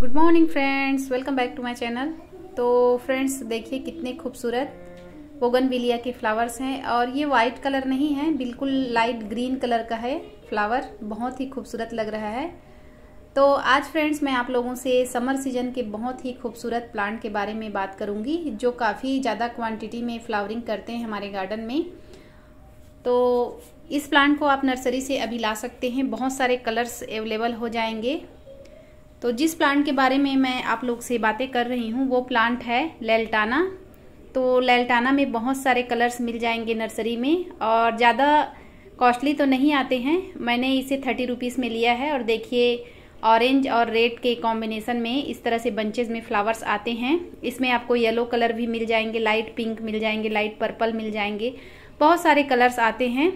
good morning friends welcome back to my channel तो friends देखिए कितने खूबसूरत बिलिया के फ्लावर्स हैं और ये वाइट कलर नहीं है बिल्कुल लाइट ग्रीन कलर का है फ्लावर बहुत ही खूबसूरत लग रहा है तो आज फ्रेंड्स मैं आप लोगों से समर सीजन के बहुत ही खूबसूरत प्लांट के बारे में बात करूंगी जो काफ़ी ज़्यादा क्वांटिटी में फ्लावरिंग करते हैं हमारे गार्डन में तो इस प्लांट को आप नर्सरी से अभी ला सकते हैं बहुत सारे कलर्स अवेलेबल हो जाएंगे तो जिस प्लांट के बारे में मैं आप लोग से बातें कर रही हूँ वो प्लांट है लेल्टाना तो लेल्टाना में बहुत सारे कलर्स मिल जाएंगे नर्सरी में और ज़्यादा कॉस्टली तो नहीं आते हैं मैंने इसे थर्टी रुपीज़ में लिया है और देखिए ऑरेंज और रेड के कॉम्बिनेशन में इस तरह से बंचेज में फ्लावर्स आते हैं इसमें आपको येलो कलर भी मिल जाएंगे लाइट पिंक मिल जाएंगे लाइट पर्पल मिल जाएंगे बहुत सारे कलर्स आते हैं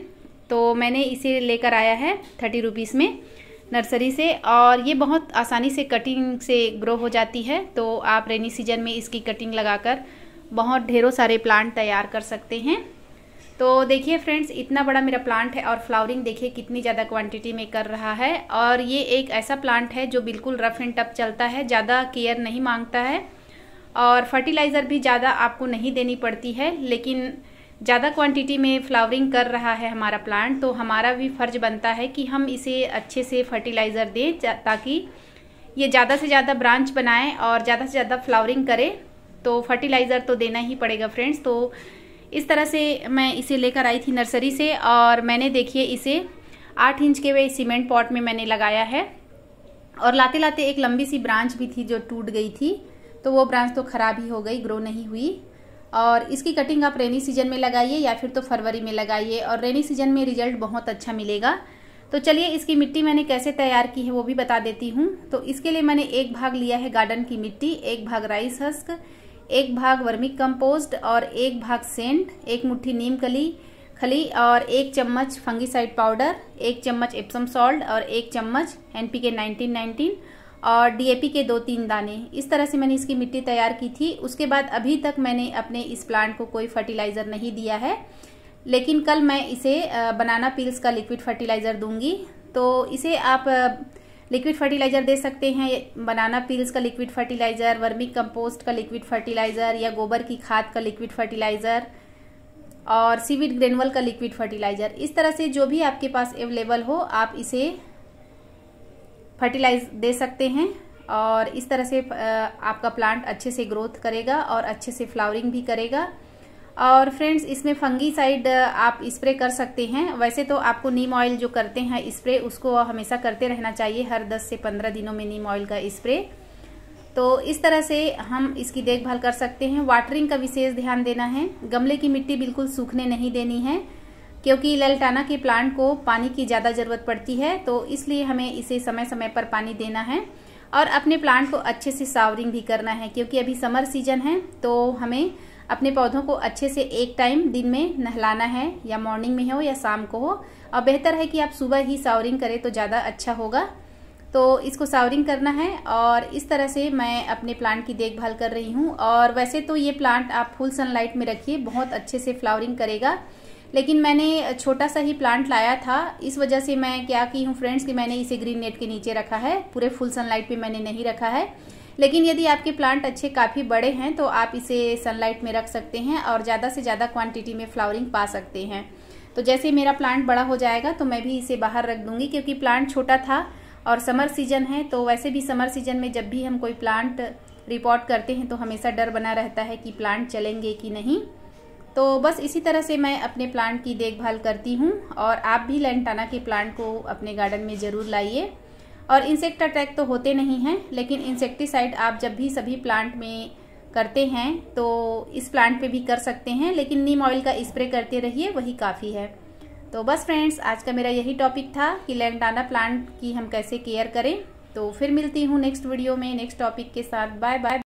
तो मैंने इसे लेकर आया है थर्टी रुपीज़ में नर्सरी से और ये बहुत आसानी से कटिंग से ग्रो हो जाती है तो आप रेनी सीजन में इसकी कटिंग लगाकर बहुत ढेरों सारे प्लांट तैयार कर सकते हैं तो देखिए फ्रेंड्स इतना बड़ा मेरा प्लांट है और फ्लावरिंग देखिए कितनी ज़्यादा क्वांटिटी में कर रहा है और ये एक ऐसा प्लांट है जो बिल्कुल रफ एंड टफ चलता है ज़्यादा केयर नहीं मांगता है और फर्टिलाइज़र भी ज़्यादा आपको नहीं देनी पड़ती है लेकिन ज़्यादा क्वांटिटी में फ्लावरिंग कर रहा है हमारा प्लांट तो हमारा भी फ़र्ज बनता है कि हम इसे अच्छे से फर्टिलाइज़र दें ताकि ये ज़्यादा से ज़्यादा ब्रांच बनाएँ और ज़्यादा से ज़्यादा फ्लावरिंग करें तो फर्टिलाइज़र तो देना ही पड़ेगा फ्रेंड्स तो इस तरह से मैं इसे लेकर आई थी नर्सरी से और मैंने देखिए इसे आठ इंच के वे सीमेंट पॉट में मैंने लगाया है और लाते लाते एक लंबी सी ब्रांच भी थी जो टूट गई थी तो वो ब्रांच तो ख़राब ही हो गई ग्रो नहीं हुई और इसकी कटिंग आप रेनी सीजन में लगाइए या फिर तो फरवरी में लगाइए और रेनी सीजन में रिजल्ट बहुत अच्छा मिलेगा तो चलिए इसकी मिट्टी मैंने कैसे तैयार की है वो भी बता देती हूँ तो इसके लिए मैंने एक भाग लिया है गार्डन की मिट्टी एक भाग राइस हस्क एक भाग वर्मिक कंपोस्ट और एक भाग सेंट एक मुट्ठी नीम कली खली और एक चम्मच फंगीसाइड पाउडर एक चम्मच एप्सम सॉल्ट और एक चम्मच N P K nineteen nineteen और डीएपी के दो तीन दाने इस तरह से मैंने इसकी मिट्टी तैयार की थी उसके बाद अभी तक मैंने अपने इस प्लांट को कोई फर्टिलाइज़र नहीं दिया है लेकिन कल मैं इसे बनाना पील्स का लिक्विड फर्टिलाइज़र दूंगी तो इसे आप लिक्विड फर्टिलाइज़र दे सकते हैं बनाना पील्स का लिक्विड फर्टिलाइज़र वर्मिक कंपोस्ट का लिक्विड फर्टिलाइज़र या गोबर की खाद का लिक्विड फर्टिलाइज़र और सीविड ग्रेनवल का लिक्विड फर्टिलाइज़र इस तरह से जो भी आपके पास अवेलेबल हो आप इसे फर्टिलाइज दे सकते हैं और इस तरह से आपका प्लांट अच्छे से ग्रोथ करेगा और अच्छे से फ्लावरिंग भी करेगा और फ्रेंड्स इसमें फंगी साइड आप स्प्रे कर सकते हैं वैसे तो आपको नीम ऑयल जो करते हैं स्प्रे उसको हमेशा करते रहना चाहिए हर 10 से 15 दिनों में नीम ऑयल का स्प्रे तो इस तरह से हम इसकी देखभाल कर सकते हैं वाटरिंग का विशेष ध्यान देना है गमले की मिट्टी बिल्कुल सूखने नहीं देनी है क्योंकि ललटाना के प्लांट को पानी की ज़्यादा ज़रूरत पड़ती है तो इसलिए हमें इसे समय समय पर पानी देना है और अपने प्लांट को अच्छे से सावरिंग भी करना है क्योंकि अभी समर सीजन है तो हमें अपने पौधों को अच्छे से एक टाइम दिन में नहलाना है या मॉर्निंग में हो या शाम को हो और बेहतर है कि आप सुबह ही सावरिंग करें तो ज़्यादा अच्छा होगा तो इसको सावरिंग करना है और इस तरह से मैं अपने प्लांट की देखभाल कर रही हूँ और वैसे तो ये प्लांट आप फुल सनलाइट में रखिए बहुत अच्छे से फ्लावरिंग करेगा लेकिन मैंने छोटा सा ही प्लांट लाया था इस वजह से मैं क्या की हूँ फ्रेंड्स कि मैंने इसे ग्रीन नेट के नीचे रखा है पूरे फुल सनलाइट पे मैंने नहीं रखा है लेकिन यदि आपके प्लांट अच्छे काफ़ी बड़े हैं तो आप इसे सनलाइट में रख सकते हैं और ज़्यादा से ज़्यादा क्वांटिटी में फ्लावरिंग पा सकते हैं तो जैसे मेरा प्लांट बड़ा हो जाएगा तो मैं भी इसे बाहर रख दूंगी क्योंकि प्लांट छोटा था और समर सीजन है तो वैसे भी समर सीजन में जब भी हम कोई प्लांट रिपोर्ट करते हैं तो हमेशा डर बना रहता है कि प्लांट चलेंगे कि नहीं तो बस इसी तरह से मैं अपने प्लांट की देखभाल करती हूँ और आप भी लेंटाना के प्लांट को अपने गार्डन में ज़रूर लाइए और इंसेक्ट अटैक तो होते नहीं हैं लेकिन इंसेक्टिसाइड आप जब भी सभी प्लांट में करते हैं तो इस प्लांट पे भी कर सकते हैं लेकिन नीम ऑयल का स्प्रे करते रहिए वही काफ़ी है तो बस फ्रेंड्स आज का मेरा यही टॉपिक था कि लेंटाना प्लांट की हम कैसे केयर करें तो फिर मिलती हूँ नेक्स्ट वीडियो में नेक्स्ट टॉपिक के साथ बाय बाय